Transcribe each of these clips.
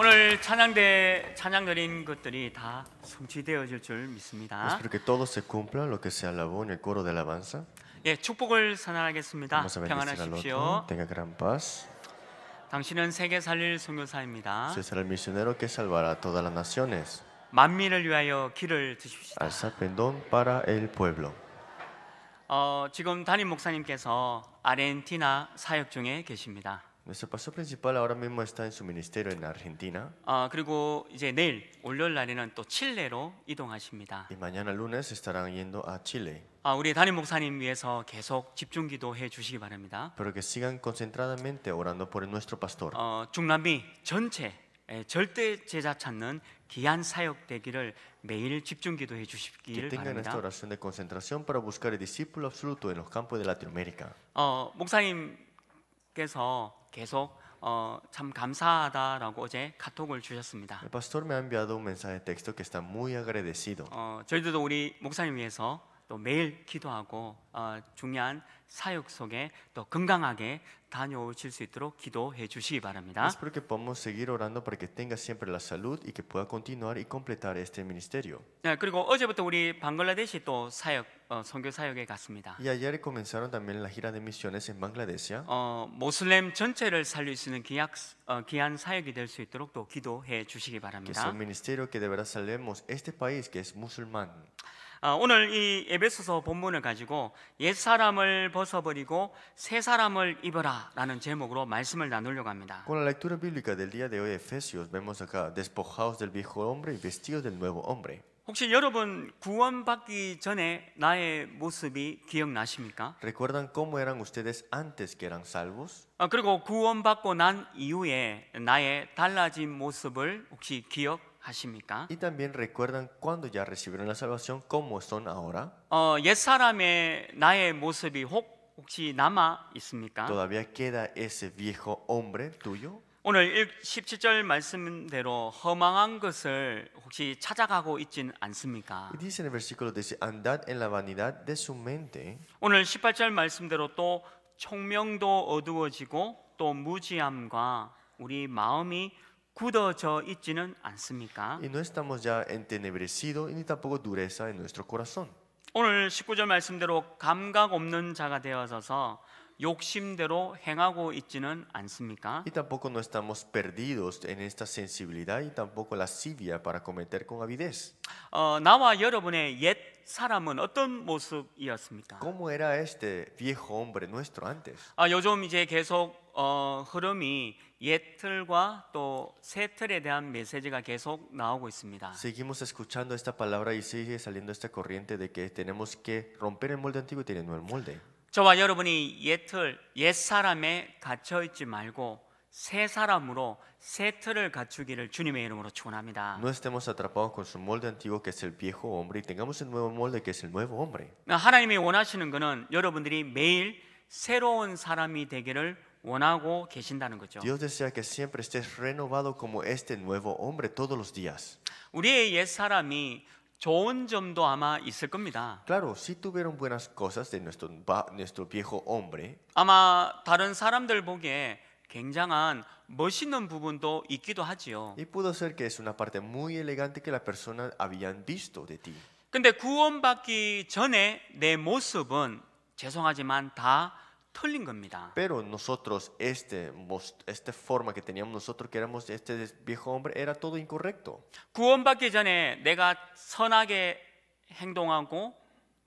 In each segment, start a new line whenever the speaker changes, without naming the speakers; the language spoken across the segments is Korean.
오늘 찬양대 찬양드린 것들이 다 성취되어질 줄 믿습니다. Espero
que todo se cumpla lo que se alabó en el coro de alabanza.
예, 축복을 선언하겠습니다. Vamos a bendecir al otro.
Tenga gran paz.
당신은 세계 살릴 선교사입니다. Se
será el misionero que salvará a todas las naciones.
만민을 위하여 길을 드십시다.
Alza pendón para el pueblo.
어, 지금 담임 목사님께서 아르헨티나 사역 중에 계십니다.
Nuestro pastor principal ahora mismo está en su ministerio en Argentina.
아 그리고 이제 내일 월요일 날에는 또 칠레로 이동하십니다.
Y mañana lunes estarán yendo a Chile.
아 우리 담임 목사님 위해서 계속 집중 기도해 주시기 바랍니다.
Pero que sigan concentradamente orando por nuestro pastor.
어 중남미 전체 에, 절대 제자 찾는 귀한 사역 되기를 매일 집중 기도해
주시기를 바랍니다. Que tengan esta oración de concentración para buscar el discípulo absoluto en los campos de Latinoamérica.
어 목사님 께서 계속 어, 참 감사하다라고 어제 카톡을 주셨습니다.
El pastor me ha enviado un mensaje de texto que está muy agradecido.
어, 저희들도 우리 목사님 위해서 또 매일 기도하고 어, 중요한 사역 속에 또 건강하게 다녀오실 수 있도록 기도해 주시기 바랍니다. Espero
que podamos seguir orando para que tenga siempre la salud y que pueda continuar y completar este ministerio.
네, 그리고 어제부터 우리 방글라데시 또 사역 어, 선교 사역에 갔습니다.
Y ayer comenzaron también la gira de misiones en Bangladesh.
어, 모슬렘 전체를 살릴 수 있는 기약, 어, 귀한 사역이 될 수 있도록 또 기도해 주시기 바랍니다. Que es un
ministerio que de verdad salvemos este país que es musulmán.
아, 오늘 이 에베소서 본문을 가지고 옛 사람을 벗어버리고 새 사람을 입어라라는 제목으로 말씀을 나누려고 합니다.
Con la lectura bíblica del día de hoy Efesios vemos acá despojados del viejo hombre y vestidos del nuevo hombre.
혹시 여러분 구원받기 전에 나의 모습이 기억나십니까?
¿Recuerdan cómo eran ustedes antes que eran salvos?
아, 그리고 구원받고 난 이후에 나의
달라진 모습을 혹시 기억하십니까? ¿Y también recuerdan cuando ya recibieron la salvación cómo son ahora?
어, 옛사람의 나의 모습이 혹 혹시 남아 있습니까?
¿Todavía queda ese viejo hombre tuyo?
오늘 17절 말씀대로 허망한 것을 혹시 찾아가고 있진 않습니까?
Dice en el versículo 10, andad en la vanidad de su mente.
오늘 18절 말씀대로 또 총명도 어두워지고 또 무지함과 우리 마음이 굳어져 있지는 않습니까?
Y no estamos ya entenebrecido ni tampoco dureza en nuestro corazón.
오늘 19절 말씀대로 감각 없는 자가 되어서서
Y tampoco no estamos perdidos en esta sensibilidad y tampoco lascivia para cometer con avidez. ¿Cómo era este viejo hombre nuestro antes? Seguimos escuchando esta palabra y sigue saliendo esta corriente de que tenemos que romper el molde antiguo y tener un nuevo molde.
저와 여러분이 옛틀, 옛사람에 갇혀있지 말고 새 사람으로 새 틀을 갖추기를 주님의 이름으로 축원합니다.
No estemos atrapados con su molde antiguo que es el viejo hombre y tengamos el nuevo molde que es el nuevo hombre.
하나님이 원하시는 것은 여러분들이 매일 새로운 사람이 되기를 원하고 계신다는 거죠. Dios
desea que siempre estés renovado como este nuevo hombre todos los días. 우리의 옛 사람이 좋은 점도 아마 있을 겁니다. Claro, sí tuvieron buenas cosas de nuestro nuestro viejo hombre.
아마 다른 사람들 보기에 굉장한 멋있는 부분도
있기도 하지요. Y pudo ser que es una parte muy elegante que la persona habían visto de ti. 근데 구원받기 전에 내 모습은
죄송하지만 다 털린 겁니다.
Pero nosotros este esta forma que teníamos nosotros que éramos este viejo hombre era todo incorrecto.
구원받기 전에 내가 선하게 행동하고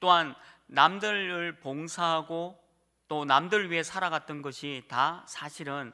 또한 남들을 봉사하고 또 남들 위해 살아갔던 것이 다 사실은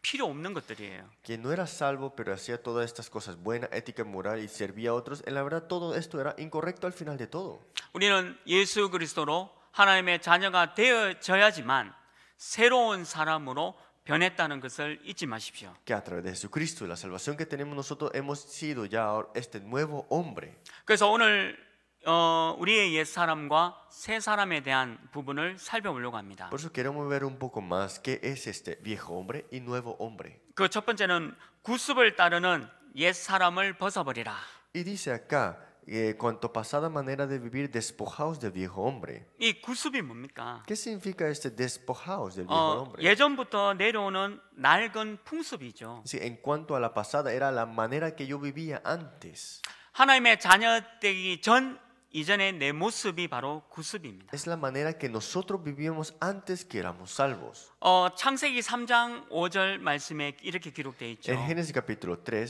필요 없는 것들이에요.
Que no era salvo pero hacía todas estas cosas buena, ética, moral y servía a otros. En la verdad todo esto era incorrecto al final de todo.
우리는 예수 그리스도로 하나님의 자녀가 되어져야지만 새로운 사람으로 변했다는 것을 잊지 마십시오.
Que a través de Jesucristo y la salvación que tenemos nosotros hemos sido ya este nuevo hombre.
그래서 오늘 어, 우리의 옛 사람과 새 사람에 대한 부분을 살펴보려고 합니다. Por
eso queremos ver un poco más qué es este viejo hombre y nuevo hombre.
그첫 번째는 구습을 따르는 옛 사람을 벗어버리라.
Y dice acá eh, cuanto pasada manera de vivir, despojaos del viejo hombre.
y ¿Qué
significa este despojaos del viejo hombre?
예전부터 내려오는 낡은
en cuanto a la pasada, era la manera que yo vivía antes.
하나님의 전 이전의 내 모습이 바로 구습입니다.
Es la manera que nosotros vivíamos antes que éramos salvos.
어, 창세기 3장 5절 말씀에 이렇게 기록되어 있죠. En Génesis
capítulo 3,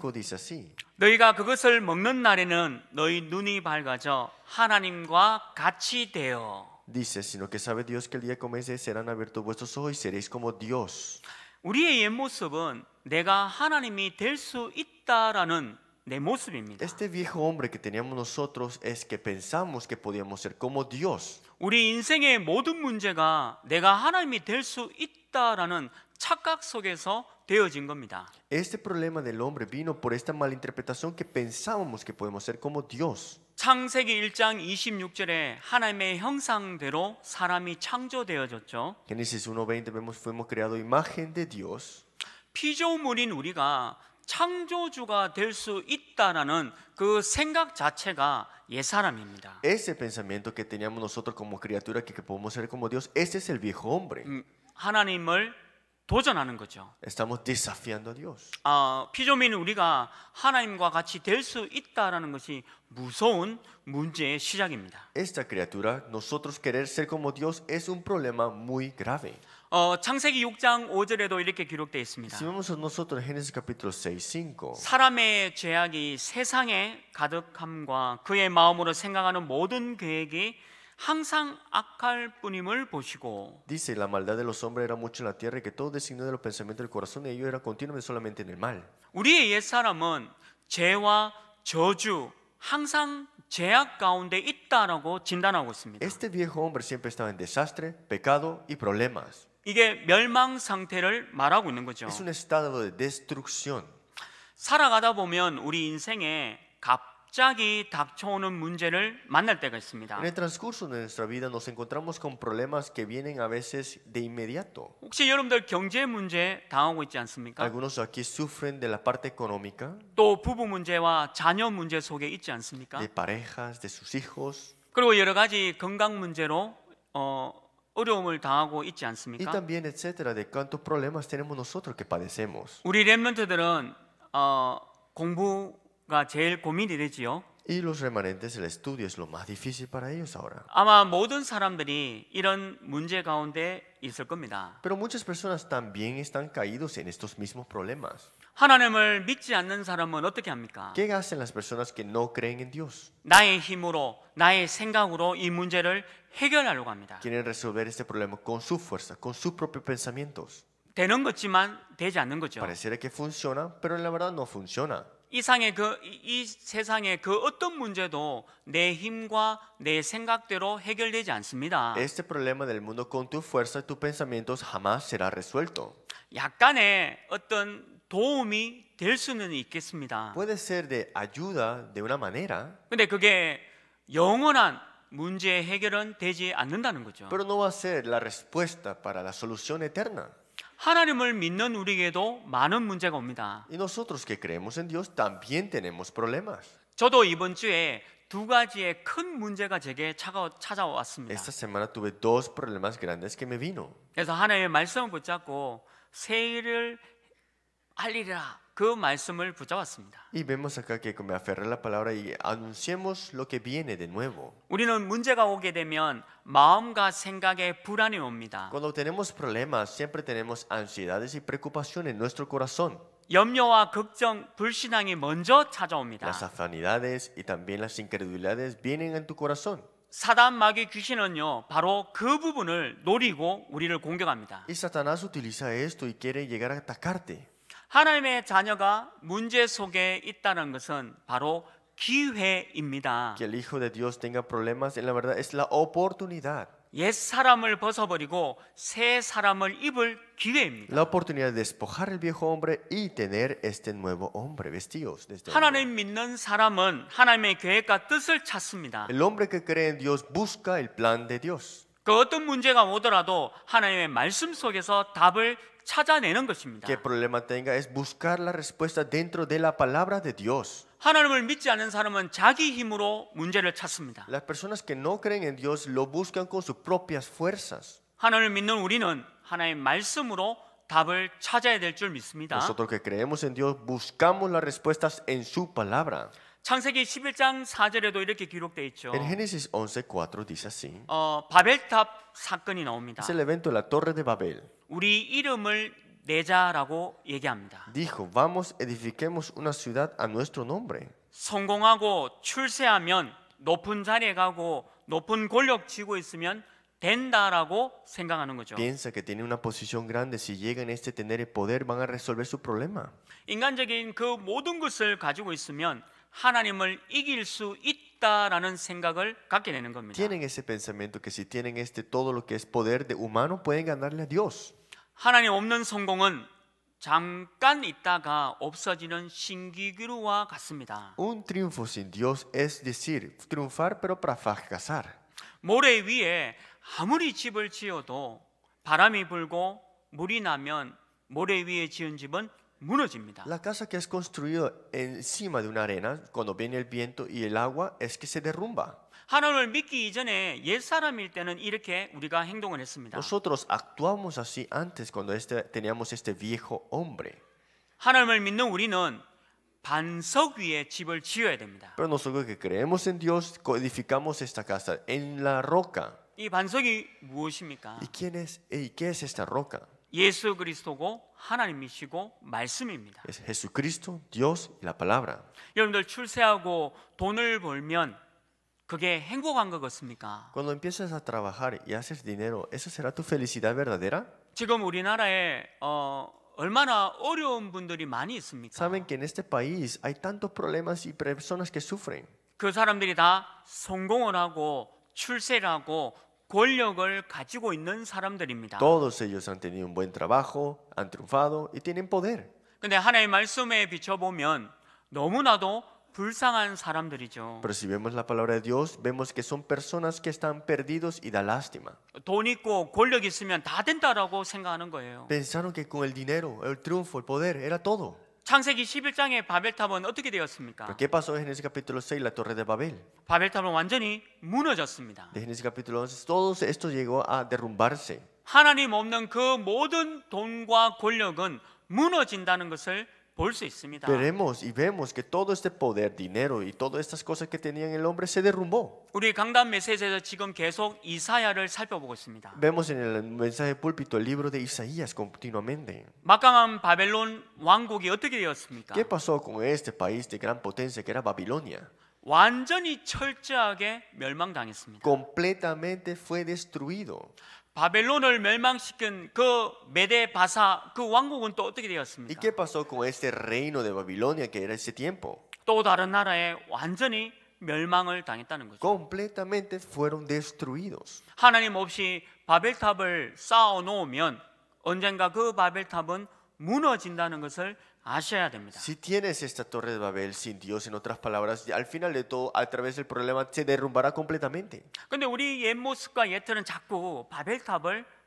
5 dice así.
너희가 그것을 먹는 날에는 너희 눈이 밝아져 하나님과 같이 되어.
Dice, sino que sabe Dios que el día que coméis serán abiertos vuestros ojos y seréis como Dios. 우리의 옛 모습은
내가 하나님이
될 수 있다라는 Este viejo hombre que teníamos nosotros es que pensamos que podíamos ser como Dios. 우리 인생의 모든 문제가
내가 하나님이 될 수 있다라는 착각 속에서 되어진 겁니다.
Este problema del hombre vino por esta mala interpretación que pensábamos que podemos ser como Dios.
창세기 1장 26절에 하나님의 형상대로 사람이 창조되어졌죠.
Génesis 1:20 vemos fuimos creado imagen de Dios.
피조물인 우리가 창조주가 될 수 있다라는 그 생각 자체가
옛사람입니다. Ese pensamiento que teníamos nosotros como criatura que, que podemos ser como Dios, ese es el viejo hombre. 음,
하나님을 도전하는 거죠.
Estamos desafiando a Dios.
아, 피조민 우리가 하나님과 같이 될 수 있다라는 것이
무서운 문제의 시작입니다. Esta criatura, nosotros querer ser como Dios es un problema muy grave.
어, 창세기 6장 5절에도 이렇게 기록되어 있습니다. Si
vemos nosotros Génesis capítulo 6, 5.
사람의 죄악이 세상에 가득함과 그의 마음으로 생각하는 모든 계획이 항상 악할 뿐임을 보시고
Dice la maldad de los hombres era mucho en la tierra y que todo designio de los pensamientos del corazón de ellos era continuamente solamente en el mal.
우리의 옛 사람은 죄와 저주 항상 죄악 가운데 있다라고 진단하고 있습니다.
Este viejo hombre siempre estaba en desastre, pecado y problemas.
이게 멸망 상태를 말하고 있는 거죠. Es
un estado de destrucción.
살아가다 보면 우리 인생에 갑자기 닥쳐오는 문제를 만날 때가 있습니다. En el
transcurso de nuestra vida nos encontramos con problemas que vienen a veces de inmediato.
혹시 여러분들 경제 문제 당하고 있지 않습니까?
Algunos aquí sufren de la parte económica.
또 부부 문제와 자녀 문제 속에 있지 않습니까? De
parejas, de sus hijos.
그리고 여러 가지 건강 문제로 어 Y también,
etcétera, de cuántos problemas tenemos nosotros que padecemos. Y los remanentes, del estudio es lo más difícil para ellos ahora. Pero muchas personas también están caídos en estos mismos problemas.
하나님을 믿지 않는 사람은 어떻게 합니까?
¿Qué hacen las personas que no creen en Dios?
나의 힘으로 나의 생각으로 이 문제를 해결하려고 합니다.
Quieren resolver este problema con su fuerza, con sus propios pensamientos.
되는 것지만 되지 않는 거죠. Pareciera
que funciona, pero en la verdad no funciona.
이상의 그 이 세상의 그 어떤 문제도 내 힘과 내 생각대로 해결되지 않습니다. Este
problema del mundo con tu fuerza y tus pensamientos jamás será resuelto. 약간의 어떤 도움이 될 수는 있겠습니다. Puede ser de ayuda de una manera.
근데 그게 영원한 문제 해결은 되지 않는다는 거죠. Pero
no va a ser la respuesta para la solución eterna. 하나님을 믿는 우리에게도 많은 문제가 옵니다. Y nosotros que creemos en Dios también tenemos problemas.
저도 이번 주에 두 가지의
큰 문제가 제게 차가, 찾아왔습니다. Esta semana tuve dos problemas grandes que me vino.
그래서 하나님의 말씀을 붙잡고
새해를
알리라 그 말씀을 붙잡았습니다.
Y vemos acá que me aferré la palabra y anunciemos lo que viene de nuevo. 우리는 문제가 오게 되면 마음과 생각에 불안이 옵니다. Cuando tenemos problemas, siempre tenemos ansiedades y preocupaciones en nuestro corazón. 염려와 걱정, 불신앙이 먼저 찾아옵니다. Las afanidades y también las incredulidades vienen en tu corazón.
사단 마귀 귀신은요 바로 그 부분을 노리고 우리를 공격합니다.
Y Satanás utiliza esto y quiere llegar a atacarte.
하나님의 자녀가 문제 속에 있다는 것은 바로 기회입니다. Que
el hijo de Dios tenga problemas en la verdad es la oportunidad.
옛 사람을 벗어버리고 새 사람을 입을 기회입니다.
La oportunidad de despojar el viejo hombre y tener este nuevo hombre vestidos. De este 하나님
믿는 사람은 하나님의 계획과 뜻을 찾습니다. El
hombre que cree en Dios busca el plan de Dios.
그 어떤 문제가 오더라도 하나님의 말씀 속에서 답을 Qué
problema tenga es buscar la respuesta dentro de la palabra de Dios. Las personas que no creen en Dios lo buscan con sus propias fuerzas. Nosotros que creemos en Dios buscamos las respuestas en su palabra.
창세기 11장 4절에도 이렇게 기록되어 있죠. En
Génesis 11:4 dice así.
어, 바벨탑 사건이 나옵니다. Es el
evento de la Torre de Babel.
우리 이름을 내자라고 얘기합니다.
Dijo, vamos edifiquemos una ciudad a nuestro nombre.
성공하고 출세하면 높은 자리에 가고 높은 권력 쥐고 있으면 된다라고 생각하는 거죠. Piensa
que tiene una posición grande si llegan este tener el poder van a resolver su problema.
인간적인 그 모든 것을 가지고 있으면 하나님을 이길 수 있다라는 생각을 갖게 되는 겁니다.
Tienen ese pensamiento que si tienen este todo lo que es poder de humano pueden ganarle a Dios.
하나님 없는 성공은 잠깐 있다가 없어지는 신기루와 같습니다.
Un triunfo sin Dios es decir, triunfar pero para fracasar.
모래 위에 아무리 집을 지어도 바람이 불고 물이 나면 모래 위에 지은 집은
La casa que es construida encima de una arena, cuando viene el viento y el agua, es que se derrumba. Nosotros actuamos así antes cuando este, teníamos este viejo hombre. Pero nosotros que creemos en Dios codificamos esta casa en la roca. ¿Y quién es y qué es esta roca?
예수 그리스도고 하나님이시고 말씀입니다.
Es Jesucristo, Dios y la palabra.
여러분들 출세하고 돈을 벌면 그게 행복한 것 같습니까?
Cuando empiezas a trabajar y haces dinero, ¿esa será tu felicidad verdadera?
지금 우리나라에
어 얼마나 어려운 분들이 많이 있습니까? Saben que en este país hay tantos problemas y personas que sufren.
그 사람들이 다 성공을 하고 출세를 하고 있는
Todos ellos han tenido un buen trabajo, han triunfado y tienen poder. Pero si vemos la palabra de Dios, vemos que son personas que están perdidos y da lástima. Pensaron que con el dinero, el triunfo, el poder era todo.
창세기 11장의 바벨탑은 어떻게 되었습니까?
¿Qué pasó en Génesis capítulo 6 la torre de Babel? 바벨탑은 완전히 무너졌습니다. De Génesis capítulo 11 todo esto llegó a derrumbarse.
하나님 없는 그 모든 돈과 권력은 무너진다는 것을 Veremos
y vemos que todo este poder, dinero y todas estas cosas que tenían el hombre se derrumbó. Vemos en el mensaje púlpito el libro de Isaías continuamente. ¿Qué pasó con este país de gran potencia que era Babilonia? Completamente fue destruido.
바벨론을
멸망시킨 그 메데 바사 그 왕국은 또 어떻게 되었습니까? ¿Y qué pasó con este reino de Babilonia que era ese tiempo?
또 다른 나라에 완전히 멸망을 당했다는 거죠.
Completamente fueron destruidos.
하나님 없이 바벨탑을 쌓아 놓으면 언젠가 그 바벨탑은 무너진다는 것을
Si tienes esta torre de Babel sin Dios, en otras palabras, al final de todo, a través del problema se derrumbará completamente.
우리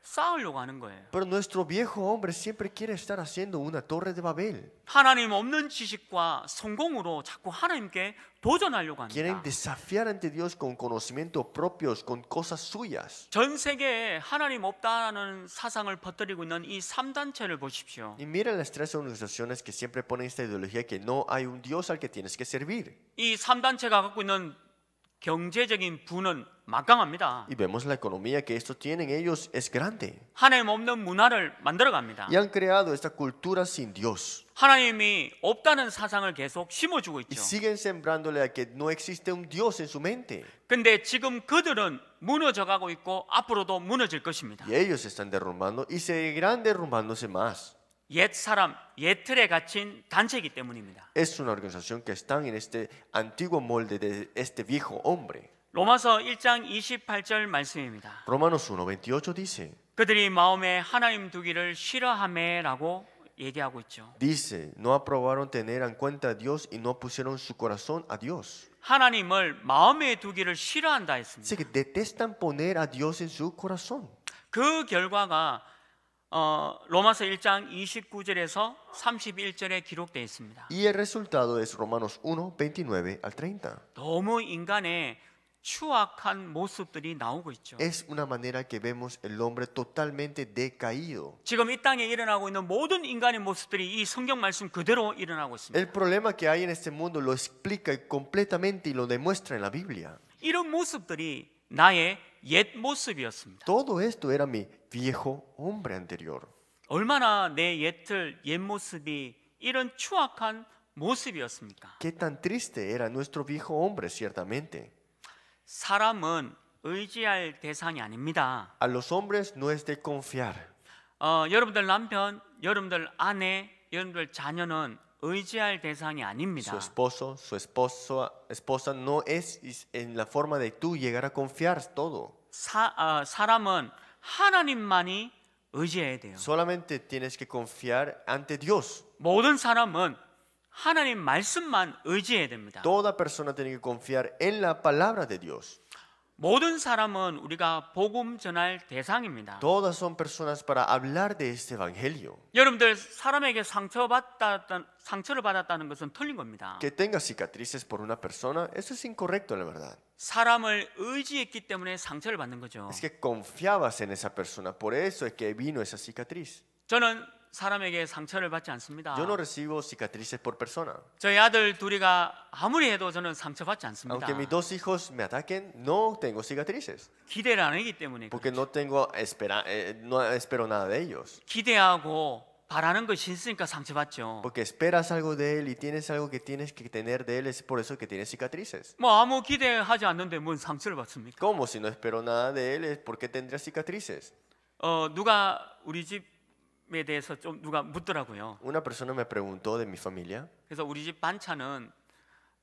쌓으려고
하는 거예요. Pero nuestro viejo hombre siempre quiere estar haciendo una torre de Babel.
하나님 없는 지식과 성공으로 자꾸 하나님께 도전하려고 합니다. Quieren
desafiar ante Dios con conocimientos propios, con cosas suyas.
전 세계에 하나님 없다는 사상을 퍼뜨리고 있는 이 3단체를 보십시오.
Y mira las tres organizaciones que siempre ponen esta ideología que no hay un Dios al que tienes que servir.
이 3단체가 갖고 있는 경제적인 부는 막강합니다.
Y vemos la economía que estos tienen ellos es grande.
하나님 없는 문화를 만들어 갑니다. Y
han creado esta cultura sin Dios.
하나님이 없다는 사상을 계속 심어주고 있죠. Y
siguen sembrándole a que no existe un Dios en su mente.
근데 지금 그들은 무너져 가고 있고 앞으로도 무너질 것입니다.
Y ellos están derrumbando y seguirán derrumbándose más.
옛 사람, 옛 틀에 갇힌 단체이기 때문입니다.
Es una organización que están en este antiguo molde de este viejo hombre.
로마서 1장 28절 말씀입니다.
Romanos 1:28 dice.
그들이 마음에 하나님 두기를 싫어함에라고 얘기하고 있죠.
Dice, no aprobaron tener en cuenta a Dios y no pusieron su corazón a Dios.
하나님을 마음에 두기를 싫어한다 했습니다.
Se detestan poner a Dios en su corazón.
그 결과가 어, 로마서 1장 29절에서 31절에 기록되어 있습니다.
Y el resultado es Romanos 1, 29 al 30.
너무 인간의 추악한 모습들이 나오고 있죠. Es
una manera que vemos el hombre totalmente decaído.
지금 이 땅에 일어나고 있는 모든 인간의 모습들이 이 성경 말씀 그대로 일어나고
있습니다. El problema que hay en este mundo lo explica completamente y lo demuestra en la Biblia.
이런 모습들이 나의 옛 모습이었습니다.
Todo esto era mi viejo hombre anterior.
얼마나 내 옛틀 옛 모습이 이런 추악한 모습이었습니까?
Qué tan triste era nuestro viejo hombre ciertamente.
사람은 의지할 대상이 아닙니다.
A los hombres no es de confiar.
어, 여러분들 남편, 여러분들 아내, 여러분들 자녀는
Su esposo, su esposa, esposa no es en la forma de tú llegar a confiar todo. Solamente tienes que confiar ante Dios. Toda persona tiene que confiar en la palabra de Dios.
모든 사람은 우리가 복음 전할 대상입니다.
Todas son personas para hablar de este evangelio.
여러분들 사람에게 상처받다 상처를 받았다는 것은 틀린 겁니다.
Que tenga cicatrices por una persona, eso es incorrecto la verdad.
사람을 의지했기 때문에 상처를 받는 거죠. Es
que confiabas en esa persona, por eso es que vino esa cicatriz.
저는 사람에게 상처를 받지 않습니다. Yo no
recibo cicatrices por persona.
저희 아들 둘이가 아무리 해도 저는 상처받지 않습니다. Aunque mis
dos hijos me ataquen, no tengo cicatrices. 기대를 안 하기 때문에. Porque no tengo espera, eh, no espero nada de ellos.
기대하고 바라는 것이 있으니까 상처받죠.
Porque esperas algo de él y tienes algo que tienes que tener de él es por eso que tienes cicatrices.
뭐 아무 기대하지 않는데 뭔
상처를 받습니까? Como si no espero nada de él, ¿por qué tendría cicatrices?
어 누가 우리 집에 대해서 좀 누가 묻더라고요.
Una persona me preguntó de mi familia.
그래서 우리 집 반찬은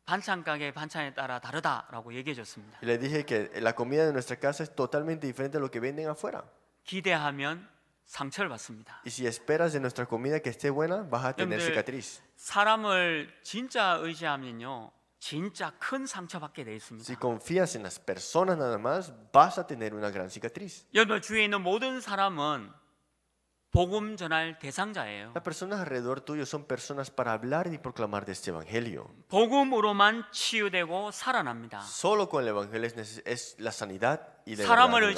반찬 가게 반찬에 따라 다르다라고 얘기해 줬습니다.
Le dije que la comida de nuestra casa es totalmente diferente a lo que venden afuera.
기대하면
상처를 받습니다. Y si esperas de nuestra comida que esté buena, vas a tener cicatriz.
사람을 진짜 의지하면요. 진짜 큰 상처받게 돼 있습니다.
Si confías en las personas nada más, vas a tener una gran cicatriz.
여러분 주위에 있는 모든 사람은 복음 Las
personas alrededor tuyo son personas para hablar y proclamar de este evangelio. Solo con el evangelio es, la sanidad y la 사람을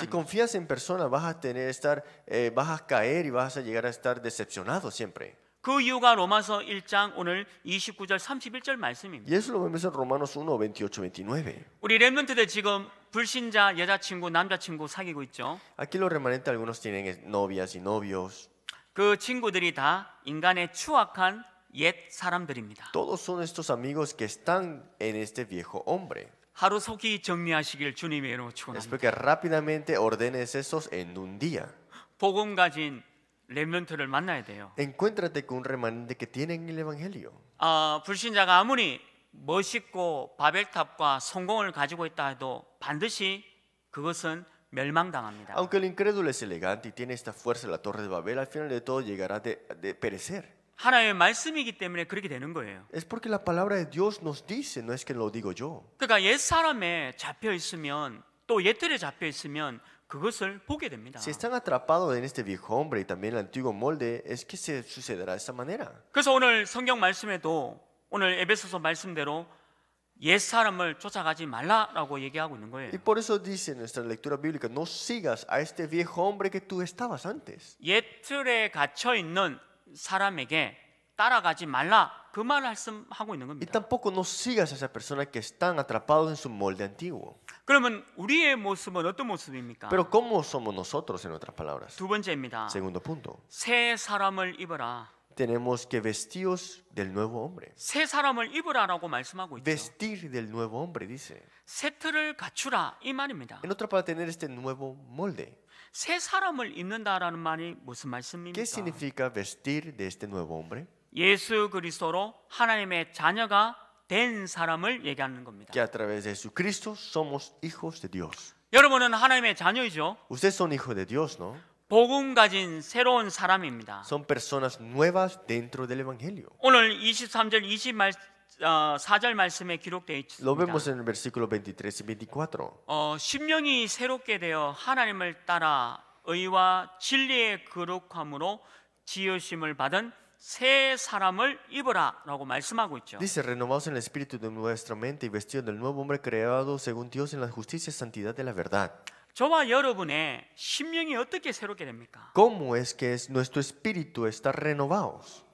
Si confías en personas vas a tener estar eh, vas a caer y vas a llegar a estar decepcionado siempre.
그 이유가 로마서 1장 오늘 29절 31절 말씀입니다.
예수 lo vemos en Romanos 1 28 29.
우리 렘넌트들 지금 불신자 여자친구 남자친구 사귀고 있죠.
Aquí los remanentes algunos tienen novias y novios.
그 친구들이 다 인간의 추악한
옛 사람들입니다. Todos son estos amigos que están en este viejo hombre.
하루 속히 정리하시길 주님의 이름으로 축원합니다. Espero que
rápidamente ordenes esos en un día.
복음 가진 렘넌트를 만나야 돼요.
Encuéntrate con un remanente que tienen el evangelio.
아, 불신자가 아무리 멋있고 바벨탑과 성공을 가지고 있다 해도 반드시 그것은
멸망당합니다. Aunque el incrédulo es elegante y tiene esta fuerza la torre de Babel, al final de todo llegará de, de perecer. 하나님의
말씀이기 때문에 그렇게 되는 거예요.
Es porque la palabra de Dios nos dice, no es que lo digo yo.
그러니까 옛 사람에 잡혀 있으면 또 옛틀에 잡혀 있으면
그것을 보게 됩니다. Si están atrapados en este viejo hombre y también el antiguo molde, es que se sucederá de esa manera.
그래서 오늘 성경 말씀에도 오늘 에베소서 말씀대로 옛 사람을 쫓아가지 말라라고 얘기하고 있는 거예요. Y
por eso dice nuestra lectura bíblica, no sigas a este viejo hombre que tú estabas antes.
옛 틀에 갇혀 있는 사람에게 Y
tampoco no sigas a esa persona que están atrapados en su molde antiguo. Pero cómo somos nosotros en otras palabras. Segundo punto. Tenemos que vestirnos del nuevo hombre. Vestir del nuevo hombre dice. En otra para tener este nuevo molde. ¿Qué significa vestir de este nuevo hombre?
예수 그리스도로 하나님의 자녀가 된 사람을 얘기하는 겁니다.
Que a través de Jesucristo somos hijos de Dios.
여러분은 하나님의 자녀이죠.
Ustedes son hijos de Dios, ¿no?
복음 가진 새로운 사람입니다.
Son personas nuevas dentro del evangelio.
오늘 23절 20말 4절 말씀에 기록되어 있습니다. Lo vemos en
el versículo 23 y 24.
어, 심령이 새롭게 되어 하나님을 따라 의와 진리의 거룩함으로 지으심을 받은 Dice
renovados en el espíritu de nuestra mente y vestidos del nuevo hombre creado según Dios en la justicia y santidad de la verdad. ¿Cómo es que nuestro espíritu está renovados?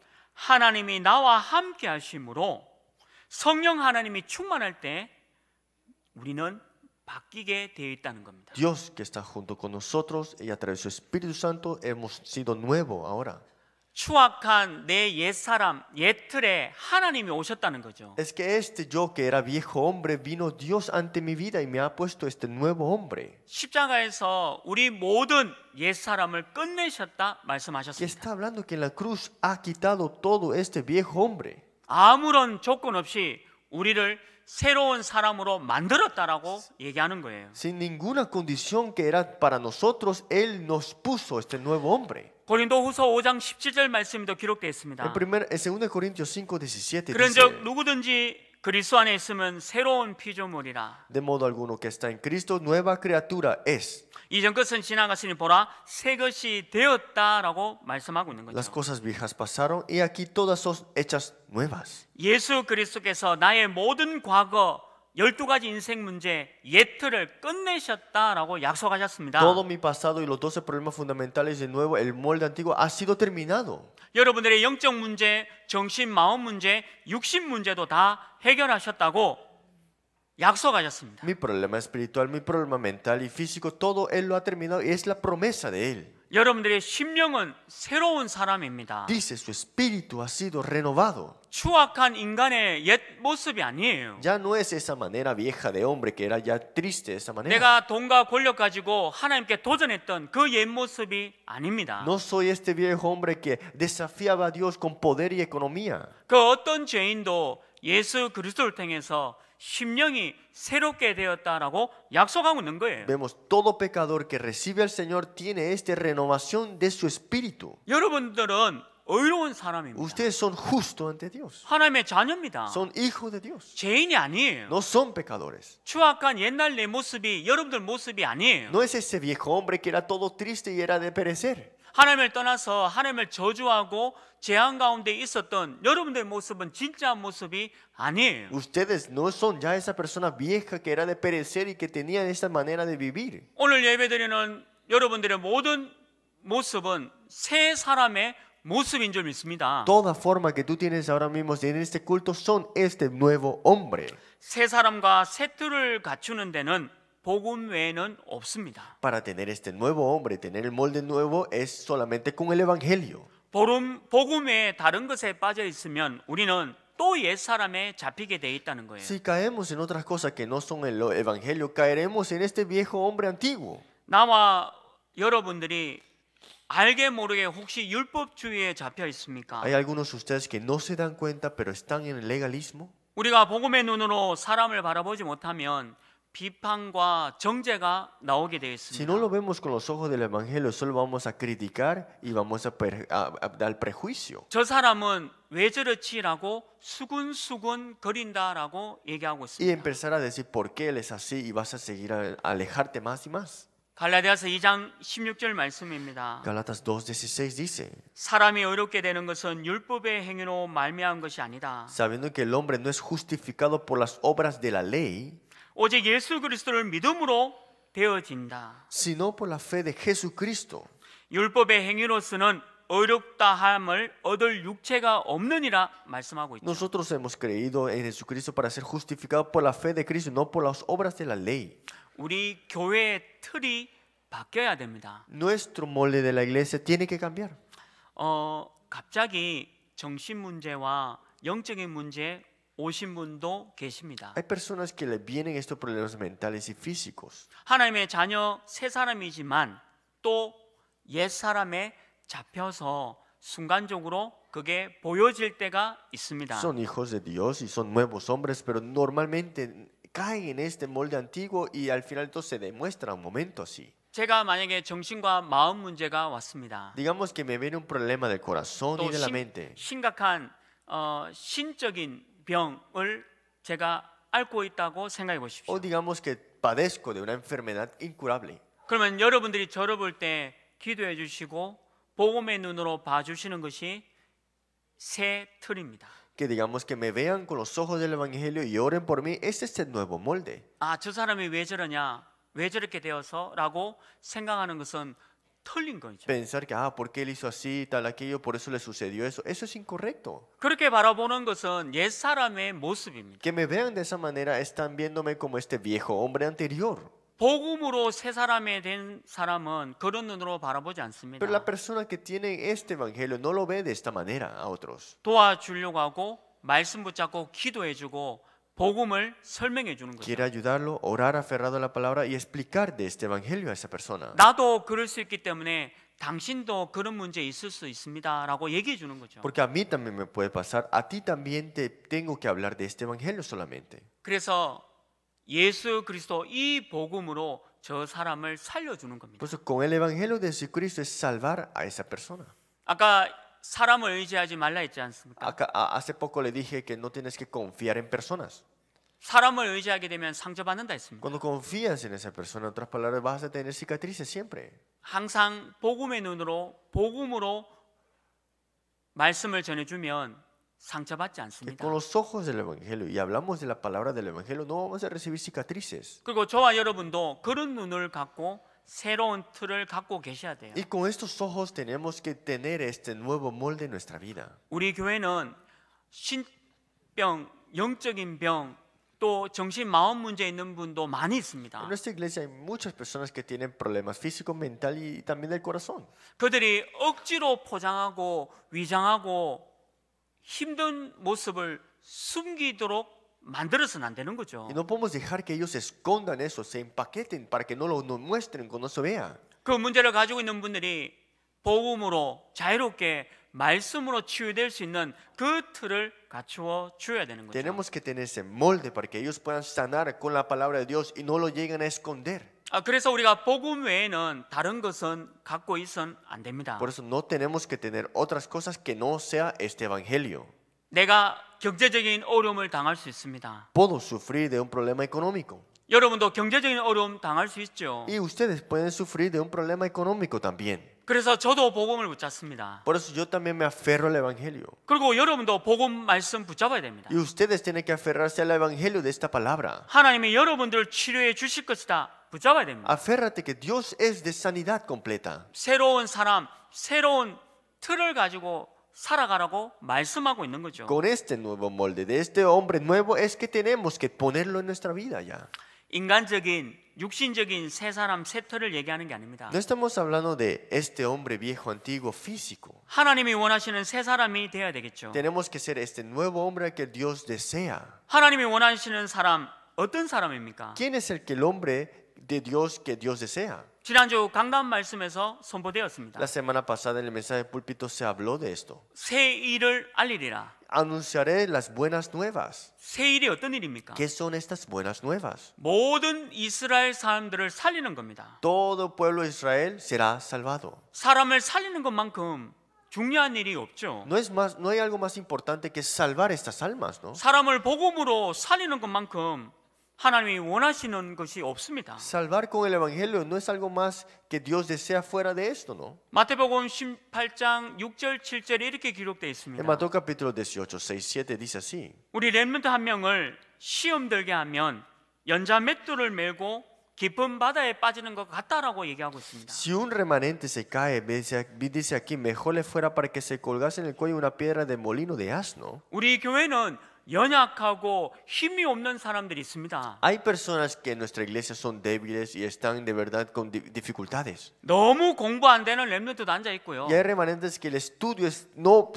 Dios que está junto con nosotros y a través de su Espíritu Santo hemos sido nuevo ahora. Es que este yo que era viejo hombre vino Dios ante mi vida y me ha puesto este nuevo hombre.
십자가에서
Está hablando que en la cruz ha quitado todo este viejo hombre.
아무런 조건 없이 우리를 새로운 사람으로 만들었다라고 얘기하는 거예요.
Sin ninguna condición que era para nosotros, él nos puso este nuevo hombre.
고린도후서 5장 17절 말씀에도 기록되어 있습니다. En
primer, en 2 Corintios 5:17 dice. 그런즉
누구든지 그리스도 안에 있으면 새로운 피조물이라.
De modo alguno que está en Cristo nueva criatura es.
이전 것은 지나갔으니 보라 새 것이 되었다라고 말씀하고 있는 거죠.
Las cosas viejas pasaron y aquí todas son hechas nuevas.
예수 그리스도께서 나의 모든 과거 열두 가지 인생 문제 예트를 끝내셨다라고 약속하셨습니다. Todo
mi pasado y los 12 problemas fundamentales de nuevo el molde antiguo ha sido terminado.
여러분들의 영적 문제, 정신 마음 문제, 육신 문제도 다 해결하셨다고
약속하셨습니다. Mi problema espiritual, mi problema mental y físico, todo él lo ha terminado y es la promesa de él.
여러분들의 심령은 새로운 사람입니다. Dice
su espíritu ha sido renovado.
추악한 인간의 옛 모습이 아니에요.
Ya no es esa manera vieja de hombre que era ya triste esa manera.
내가 돈과 권력 가지고 하나님께 도전했던 그 옛 모습이 아닙니다.
No soy este viejo hombre que desafiaba a Dios con poder y economía.
그 어떤 죄인도 예수 그리스도를 통해서
Vemos todo pecador que recibe al Señor tiene esta renovación de su espíritu. Ustedes son justo ante Dios.
Son hijos de Dios.
No son pecadores. No es ese viejo hombre que era todo triste y era de perecer.
하나님을 떠나서 하나님을 저주하고 재앙 가운데 있었던 여러분들의 모습은 진짜 모습이 아니에요.
Ustedes no son ya esa persona vieja que era de perecer y que tenía esa manera de vivir.
오늘 예배드리는 여러분들의 모든 모습은 새 사람의 모습인 줄 믿습니다. Toda
forma que tú tienes ahora mismo en este culto son este nuevo hombre.
새 사람과 새 틀을 갖추는 데는 복음 외에는 없습니다.
Para tener este nuevo hombre, tener el molde nuevo es solamente con el evangelio.
복음 복음 외에 다른 것에 빠져 있으면 우리는 또 옛사람에 잡히게 돼 있다는 거예요. Si
caemos en otras cosas que no son el evangelio, caeremos en este viejo hombre antiguo.
나와 여러분들이 알게 모르게 혹시 율법주의에 잡혀 있습니까? Hay
algunos de ustedes que no se dan cuenta pero están en el legalismo.
우리가 복음의 눈으로 사람을 바라보지 못하면 비판과 정죄가 Si no
lo vemos con los ojos del evangelio, solo vamos a criticar y vamos a, dar prejuicio.
저 Y
empezar a decir por qué él es así y vas a seguir a, alejarte más y más.
갈라디아서 2 16
Galatas 2:16 dice,
사람이 되는 것은 율법의 행위로
sabiendo que el hombre no es justificado por las obras de la ley,
오직 예수 그리스도를 믿음으로 되어진다.
sino por la fe de Jesucristo.
율법의 행위로서는 어렵다 함을 얻을 육체가 없느니라 말씀하고 있죠.
Nosotros hemos creído en Jesucristo para ser justificados por la fe de Cristo, no por las obras de la ley.
우리 교회의 틀이 바뀌어야 됩니다.
Nuestro molde de la iglesia tiene que cambiar.
어, 갑자기 정신 문제와 영적인 문제 오신 분도 계십니다.
Hay personas que le vienen estos problemas mentales y físicos.
하나님의 자녀 새 사람이지만 또 옛 사람에 잡혀서 순간적으로 그게 보여질 때가 있습니다. Son
hijos de Dios y son nuevos hombres, pero normalmente caen en este molde antiguo y al final todo se demuestra un momento así.
제가 만약에 정신과 마음 문제가 왔습니다.
Digamos que me viene un problema del corazón y de la 심, mente.
심각한 어, 신적인 병을 제가 앓고 있다고 생각해 보십시오.
O digamos que padezco de una enfermedad incurable.
그러면 여러분들이 저를 볼 때 기도해 주시고 복음의 눈으로 봐 주시는 것이
새 틀입니다. Que digamos que me vean con los ojos del evangelio y oren por mí, este es el nuevo molde.
아, 저 사람이 왜 저러냐? 왜 저렇게 되어서라고 생각하는 것은
pensar que ah porque él hizo así, tal aquello, por eso le sucedió eso. Eso es incorrecto. Que me vean de esa manera están viéndome como este viejo hombre anterior. Pero la persona que tiene este evangelio no lo ve de esta manera a otros. Quiere ayudarlo, orar aferrado a la palabra y explicar de este evangelio a esa persona. Porque a mí también me puede pasar, a ti también te tengo que hablar de este evangelio solamente.
그래서 예수 그리스도 이 복음으로 Por
con el evangelio de Jesucristo es salvar a esa persona. 아까 hace poco le dije que no tienes que confiar en personas. Cuando confías en esa persona, en otras palabras, vas a tener cicatrices siempre. Y con los ojos del Evangelio y hablamos de la palabra del Evangelio, no vamos a recibir cicatrices.
새로운 틀을 갖고 계셔야 돼요. Y
con estos ojos tenemos que tener este nuevo molde en nuestra vida.
우리 교회는 신병, 영적인 병, 또 정신 마음 문제 있는 분도 많이 있습니다. En
nuestra iglesia hay muchas personas que tienen problemas físicos, mental y también del corazón.
그들이 억지로 포장하고 위장하고 힘든 모습을 숨기도록 만들어서는 안 되는 거죠. Y no
podemos dejar que ellos escondan eso, se empaqueten para que no lo no muestren, no se vea.
그 문제를 가지고 있는 분들이 복음으로 자유롭게 말씀으로 치유될 수 있는 그 틀을 갖추어 줘야 되는 거죠.
Tenemos que tener ese molde para que ellos puedan sanar con la palabra de Dios y no lo lleguen a esconder.
아, 그래서 우리가 복음 외에는 다른 것은 갖고 있어는 안 됩니다. Por eso
no tenemos que tener otras cosas que no sea este evangelio.
내가 경제적인 어려움을 당할 수 있습니다.
Puedo sufrir de un problema económico.
여러분도 경제적인 어려움 당할 수 있죠. Y
ustedes pueden sufrir de un problema económico también.
그래서 저도 복음을 붙잡습니다.
Por eso yo también me aferro al evangelio.
그리고 여러분도 복음 말씀 붙잡아야 됩니다.
Y ustedes tienen que aferrarse al evangelio de esta palabra.
하나님이 여러분들을 치료해 주실 것이다. 붙잡아야 됩니다.
Aférrate que Dios es de sanidad completa.
새로운 사람, 새로운 틀을 가지고 Con
este nuevo molde de este hombre nuevo es que tenemos que ponerlo en nuestra vida ya.
인간적인 No
estamos hablando de este hombre viejo antiguo físico. Tenemos que ser este nuevo hombre que Dios desea. ¿Quién es el que el hombre de Dios que Dios desea?
지난주 강단 말씀에서 선포되었습니다. La
semana pasada en el mensaje púlpito se habló de esto.
새 일을 알리리라.
Anunciaré las buenas nuevas.
새 일이 어떤 일입니까? ¿Qué
son estas buenas nuevas?
모든 이스라엘 사람들을 살리는 겁니다.
Todo pueblo de Israel será salvado.
사람을 살리는 것만큼 중요한 일이 없죠. No
es más, no hay algo más importante que salvar estas almas, ¿no?
사람을 복음으로 살리는 것만큼 하나님이 원하시는 것이 없습니다.
Salvar con el evangelio no es algo más que Dios desea fuera de esto, ¿no?
마태복음 18장 6절 7절에 이렇게 기록되어 있습니다. En
Mateo capítulo 18, 6, 7 dice así.
우리 렘넌트 한 명을 시험 들게 하면 연자 맷돌을 메고 깊은 바다에 빠지는 것 같다라고 얘기하고
있습니다. Si un remanente se cae, dice aquí, mejor le fuera para que se colgase en el cuello una piedra de molino de asno.
우리 교회는
Hay personas que en nuestra iglesia son débiles y están de verdad con dificultades. Y hay remanentes que el estudio no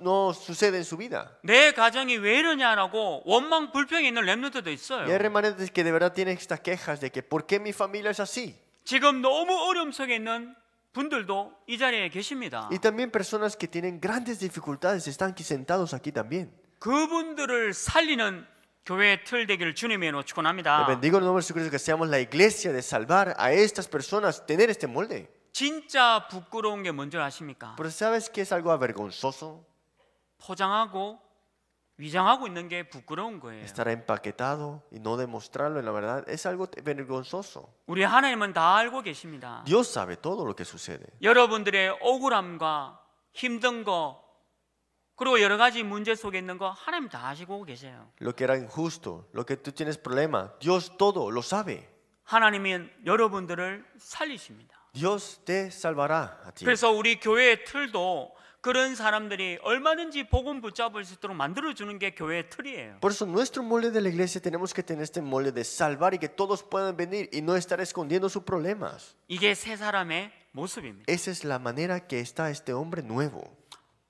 no, sucede en su vida. Y hay remanentes que de verdad tienen estas quejas de que por qué mi familia es así. Y también personas que tienen grandes dificultades están aquí sentados aquí también.
그분들을 살리는 교회의 틀 되기를 주님의 이름으로 축원합니다. Bendigo
el nombre de Jesucristo que seamos la iglesia de salvar a estas personas tener este molde.
진짜 부끄러운 게 뭔지 아십니까?
Pero sabes que es algo avergonzoso?
포장하고 위장하고 있는 게 부끄러운 거예요. Estar
empaquetado y no demostrarlo en la verdad es algo vergonzoso.
우리 하나님은 다 알고 계십니다.
Dios sabe todo lo que sucede.
여러분들의 억울함과 힘든 거 그리고 여러 가지 문제 속에 있는 거 하나님 다 아시고 계세요.
Lo que era injusto, lo que tú tienes problema, Dios todo lo sabe.
하나님은 여러분들을 살리십니다.
Dios te salvará a ti.
그래서 우리 교회의 틀도 그런 사람들이 얼마든지 복음 붙잡을 수 있도록 만들어 주는 게 교회의 틀이에요. Por
eso nuestro molde de la iglesia tenemos que tener este molde de salvar y que todos puedan venir y no estar escondiendo sus problemas.
이게 세 사람의
모습입니다. Esa es la manera que está este hombre nuevo.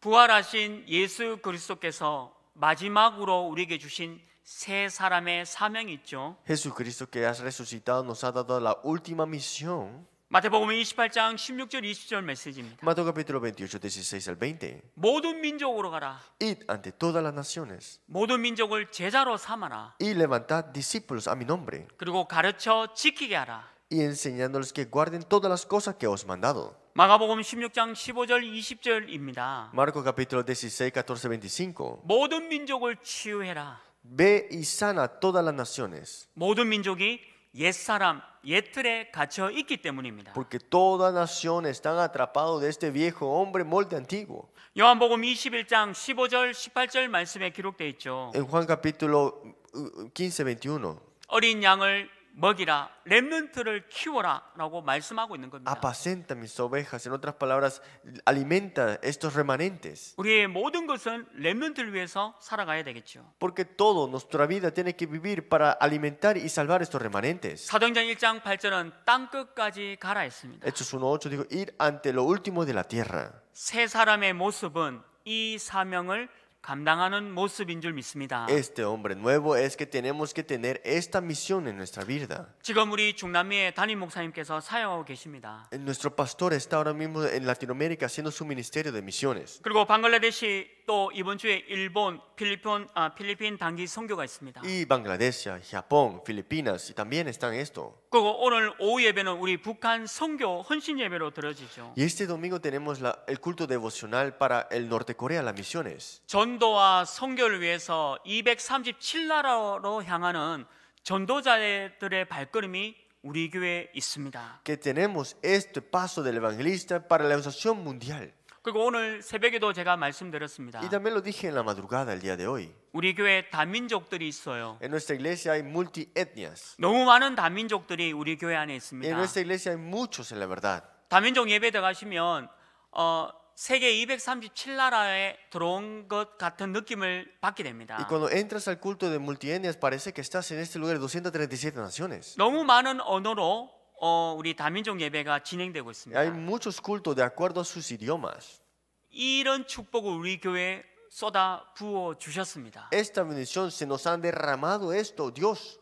부활하신 예수 그리스도께서 마지막으로 우리에게 주신 세 사람의 사명이 있죠.
Jesús Cristo que has resucitado nos ha dado la última misión.
마태복음 28장 16절 20절 메시지입니다.
Mateo capítulo 28 16 al 20.
모든 민족으로 가라.
Id ante todas las naciones.
모든 민족을 제자로 삼아라.
Y levantad discípulos a mi nombre.
그리고 가르쳐 지키게 하라.
Y enseñándoles que guarden todas las cosas que os mandado.
마가복음 16장 15절 20절입니다.
Marco capítulo 16, 14, 25.
모든 민족을 치유해라.
Ve y sana todas las naciones.
모든 민족이 옛사람, 옛틀에 갇혀 있기 때문입니다.
Porque toda nación están atrapados de este viejo hombre molde antiguo.
요한복음 21장 15절 18절 말씀에 기록되어 있죠.
En Juan capítulo 15, 21.
어린 양을 먹이라 렘넌트를 키워라라고 말씀하고 있는
겁니다. Apacenta mis ovejas. En otras palabras, alimenta estos remanentes.
우리의 모든 것은 렘넌트를 위해서 살아가야 되겠죠.
Porque todo nuestra vida tiene que vivir para alimentar y salvar estos remanentes.
사도행전 1장 8절은 땅 끝까지 가라 했습니다.
Hechos 1:8 dijo ir ante lo último de la tierra.
세 사람의 모습은 이 사명을 감당하는 모습인 줄 믿습니다. Este
hombre nuevo es que tenemos que tener esta misión en nuestra vida.
지금 우리 중남미의 담임 목사님께서 사역하고 계십니다.
Nuestro pastor está ahora mismo en Latinoamérica haciendo su ministerio de misiones.
그리고 방글라데시 또 이번 주에 일본, 필리핀, 아, 필리핀 단기 선교가 있습니다.
Y Bangladesh, Japón, Filipinas y también están esto.
그리고 오늘 오후 예배는 우리 북한 선교 헌신 예배로 들어지죠.
Y este domingo tenemos la, el culto devocional para el norte Corea, las misiones.
전도와 선교를 위해서 237나라로 향하는 전도자들의 발걸음이 우리 교회에 있습니다.
Que tenemos este paso del evangelista para la evangelización mundial.
그리고 오늘 새벽에도 제가 말씀드렸습니다. Y
también lo dije en la madrugada el día de hoy.
우리 교회 다민족들이 있어요. En nuestra iglesia hay multietnias. 너무 많은 다민족들이 우리 교회 안에 있습니다. En nuestra
iglesia hay muchos en la verdad.
다민족 예배 들어가시면 어 세계 237나라에 들어온 것 같은 느낌을 받게 됩니다. Y
cuando entras al culto de multietnias parece que estás en este lugar de 237 naciones.
너무 많은 언어로 어, 우리 다민족 예배가 진행되고 있습니다.
Hay muchos cultos de acuerdo a sus idiomas.
이런 축복을 우리 교회 쏟아 부어 주셨습니다.
Esta bendición se nos han derramado esto, Dios.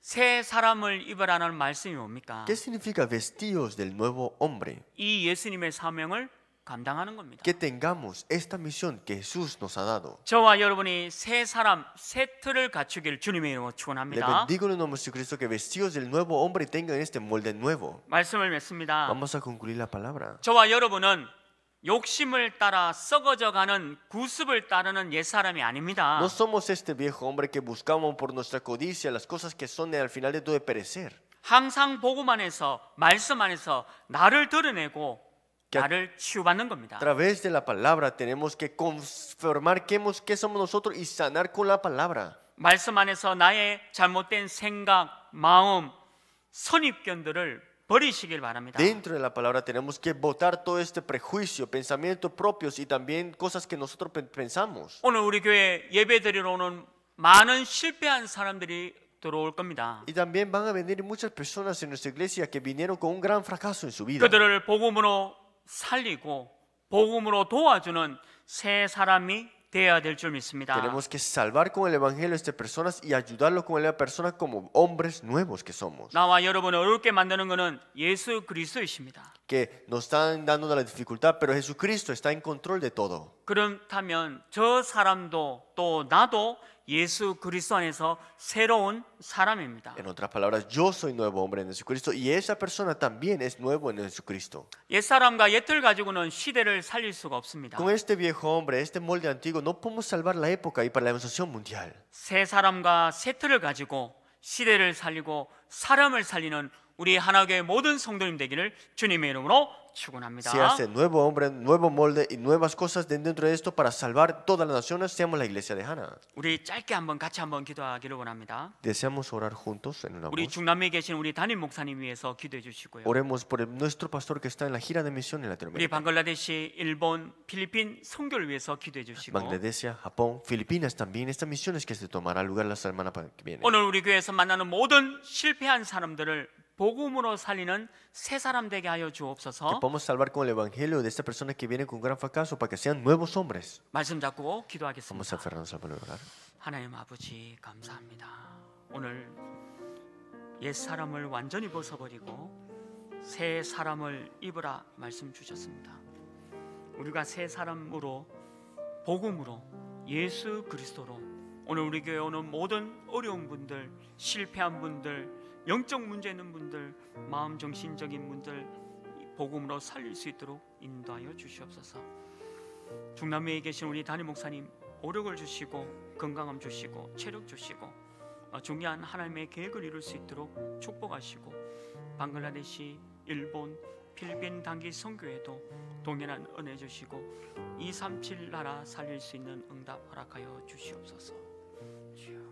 새 사람을 입으라는 말씀이 뭡니까? ¿Qué
significa vestidos del nuevo hombre?
이 예수님의 사명을 감당하는 겁니다.
Que tengamos esta misión que Jesús nos ha dado.
저와 여러분이 세 사람 세 틀을 갖추길 주님의 이름으로 Le 축원합니다.
bendigo en el nombre de Jesucristo que vestidos del nuevo hombre tengan este molde nuevo.
말씀을 맺습니다. Vamos
a concluir la palabra.
저와 여러분은 욕심을 따라 썩어져가는 구습을 따르는 옛 사람이 아닙니다. No
somos este viejo hombre que buscamos por nuestra codicia las cosas que son al final de todo de perecer.
항상 복음 안에서 말씀 안에서 나를 드러내고 a
través de la palabra tenemos que confirmar qué, somos nosotros y sanar con la palabra. Dentro de la palabra tenemos que votar todo este prejuicio, pensamientos propios y también cosas que nosotros pensamos. Y también van a venir muchas personas en nuestra iglesia que vinieron con un gran fracaso en su vida.
살리고 복음으로 도와주는 세 사람이 돼야 될 줄 믿습니다. Tenemos
que salvar con el evangelio estas personas y ayudarlo con la persona como hombres nuevos que somos.
나와 여러분을 어렵게 만드는 것은 예수 그리스도이십니다.
Que nos están dando la dificultad, pero Jesucristo está en control de todo.
그렇다면 저 사람도 또 나도 예수 그리스도 안에서 새로운
사람입니다. En otras palabras, yo soy nuevo hombre en Jesucristo y esa persona también es nuevo en Jesucristo.
옛사람과 옛틀 가지고는 시대를 살릴 수가 없습니다. Con
este viejo hombre, este molde antiguo, no podemos salvar la época y para la evangelización mundial.
새 사람과 새 틀을 가지고 시대를 살리고 사람을 살리는 우리 하나교회 모든 성도님 되기를 주님의 이름으로 Se hace
nuevo hombre, nuevo molde y nuevas cosas dentro de esto para salvar todas las naciones. Seamos la iglesia de Hana. Deseamos orar juntos en una voz. Oremos por nuestro pastor que está en la gira de misión en Latinoamérica. Bangladesh, Japón, Filipinas también. esta misión es que se tomará lugar la semana que viene.
복음으로 살리는 새 사람 되게 하여
주옵소서. Que podamos salvar con el evangelio de estas personas que vienen con gran fracaso para que sean nuevos hombres.
말씀 잡고 기도하겠습니다.
Vamos a aferrarnos a orar.
하나님 아버지 감사합니다. 오늘 옛 사람을 완전히 벗어버리고 새 사람을 입으라 말씀 주셨습니다. 우리가 새 사람으로 복음으로 예수 그리스도로 오늘 우리 교회 오는 모든 어려운 분들 실패한 분들 영적 문제 있는 분들, 마음 정신적인 분들 복음으로 살릴 수 있도록 인도하여 주시옵소서. 중남미에 계신 우리 단임 목사님 오력을 주시고 건강함 주시고 체력 주시고 어, 중요한 하나님의 계획을 이룰 수 있도록 축복하시고 방글라데시, 일본, 필리핀 단기 선교에도 동일한 은혜 주시고 237 나라 살릴 수 있는 응답 허락하여 주시옵소서. 주여.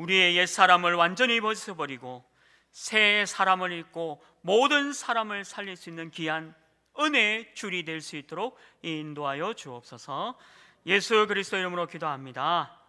우리의 옛 사람을 완전히 벗어버리고 새 사람을 입고 모든 사람을 살릴 수 있는 귀한 은혜의 줄이 될 수 있도록 인도하여 주옵소서. 예수 그리스도 이름으로 기도합니다.